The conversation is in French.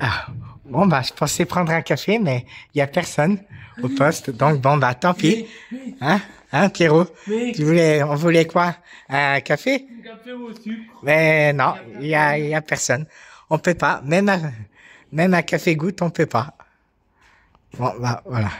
Ah, bon, bah, je pensais prendre un café, mais il n'y a personne au poste. Donc, bon, bah, tant pis. Hein, hein, Pierrot? Tu voulais, on voulait quoi? Un café? Un café au sucre. Mais non, il n'y a, y a personne. On peut pas. Même un même à café goutte, on peut pas. Bon, bah, voilà.